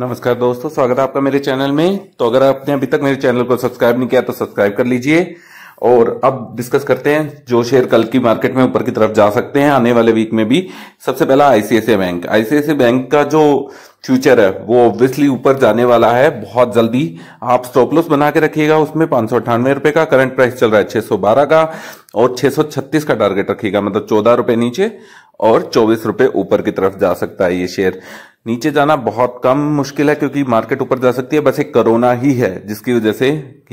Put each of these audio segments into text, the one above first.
नमस्कार दोस्तों स्वागत है आपका मेरे चैनल में तो अगर आपने अभी तक मेरे चैनल को सब्सक्राइब नहीं किया तो सब्सक्राइब कर लीजिए और अब डिस्कस करते हैं जो शेयर कल की मार्केट में ऊपर की तरफ जा सकते हैं आने वाले वीक में भी सबसे पहला आईसीआईसी बैंक आईसीआईसी बैंक का जो फ्यूचर है वो ऑब्वियसली ऊपर जाने वाला है बहुत जल्दी आप स्टॉप लॉस बना के रखिएगा उसमें पांच सौ रुपए का करंट प्राइस चल रहा है सौ बारह का और सौ छत्तीस का टारगेट रखिएगा मतलब चौदह रुपए नीचे और चौबीस रुपए ऊपर की तरफ जा सकता है ये शेयर नीचे जाना बहुत कम मुश्किल है क्योंकि मार्केट ऊपर जा सकती है बस एक कोरोना ही है जिसकी वजह से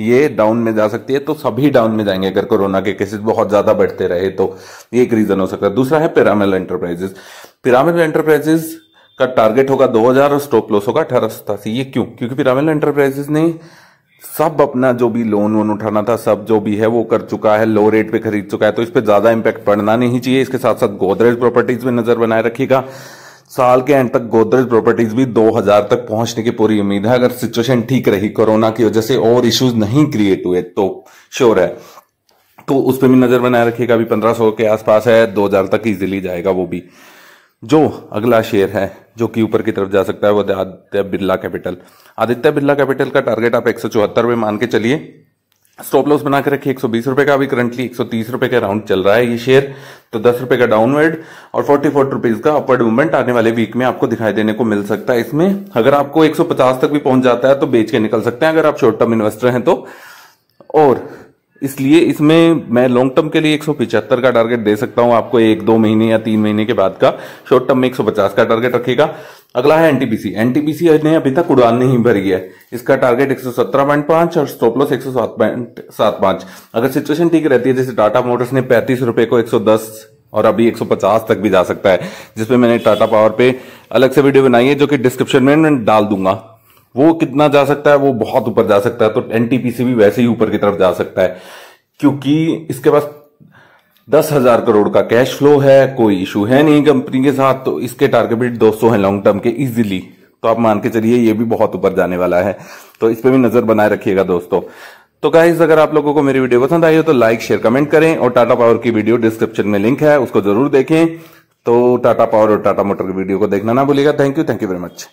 ये डाउन में जा सकती है तो सभी डाउन में जाएंगे अगर कोरोना के केसेस बहुत ज्यादा बढ़ते रहे तो ये एक रीजन हो सकता है दूसरा है पिरामिल एंटरप्राइजेस पिरामिल एंटरप्राइजेस का टारगेट होगा 2000 और स्टॉप लॉस होगा अठारह सतासी ये क्यों क्योंकि पिरामिल एंटरप्राइजेस ने सब अपना जो भी लोन वोन उठाना था सब जो भी है वो कर चुका है लो रेट पे खरीद चुका है तो इस पर ज्यादा इंपैक्ट पड़ना नहीं चाहिए इसके साथ साथ गोदरेज प्रॉपर्टीज में नजर बनाए रखिएगा साल के एंड तक गोदरेज प्रॉपर्टीज भी 2000 तक पहुंचने की पूरी उम्मीद है अगर सिचुएशन ठीक रही कोरोना की वजह से और इश्यूज नहीं क्रिएट हुए तो श्योर है तो उस पर भी नजर बनाए रखिएगा अभी पंद्रह के आसपास है दो तक इजिली जाएगा वो भी जो अगला शेयर है जो कि ऊपर की तरफ जा सकता है वो आदित्य बिरला कैपिटल आदित्य बिरला कैपिटल का टारगेट आप एक सौ मान के चलिए स्टॉप लॉस बनाकर रखिए एक सौ का अभी करंटली एक सौ के राउंड चल रहा है ये शेयर तो दस रुपए का डाउनवर्ड और फोर्टी फोर रुपीज का अपवर्ड मूवमेंट आने वाले वीक में आपको दिखाई देने को मिल सकता है इसमें अगर आपको 150 तक भी पहुंच जाता है तो बेच के निकल सकते हैं अगर आप शॉर्ट टर्म इन्वेस्टर हैं तो और इसलिए इसमें मैं लॉन्ग टर्म के लिए एक का टारगेट दे सकता हूं आपको एक दो महीने या तीन महीने के बाद का शॉर्ट टर्म में एक का टारगेट रखेगा अगला है एनटीपीसी एनटीपीसी ने अभी तक उड़ान नहीं भरी है इसका टारगेट 117.5 और स्टॉप लॉस 107.75 अगर सिचुएशन ठीक रहती है जैसे टाटा मोटर्स ने पैंतीस रुपए को 110 और अभी 150 तक भी जा सकता है जिसपे मैंने टाटा पावर पे अलग से वीडियो बनाई है जो कि डिस्क्रिप्शन में मैं डाल दूंगा वो कितना जा सकता है वो बहुत ऊपर जा सकता है तो एनटीपीसी भी वैसे ही ऊपर की तरफ जा सकता है क्योंकि इसके पास दस हजार करोड़ का कैश फ्लो है कोई इशू है नहीं कंपनी के साथ तो इसके टारगेट 200 है लॉन्ग टर्म के इजिली तो आप मान के चलिए ये भी बहुत ऊपर जाने वाला है तो इस पर भी नजर बनाए रखिएगा दोस्तों तो गाइज अगर आप लोगों को मेरी वीडियो पसंद आई हो तो लाइक शेयर कमेंट करें और टाटा पावर की वीडियो डिस्क्रिप्शन में लिंक है उसको जरूर देखें तो टाटा पावर और टाटा मोटर की वीडियो को देखना ना भूलेगा thank you thank you very much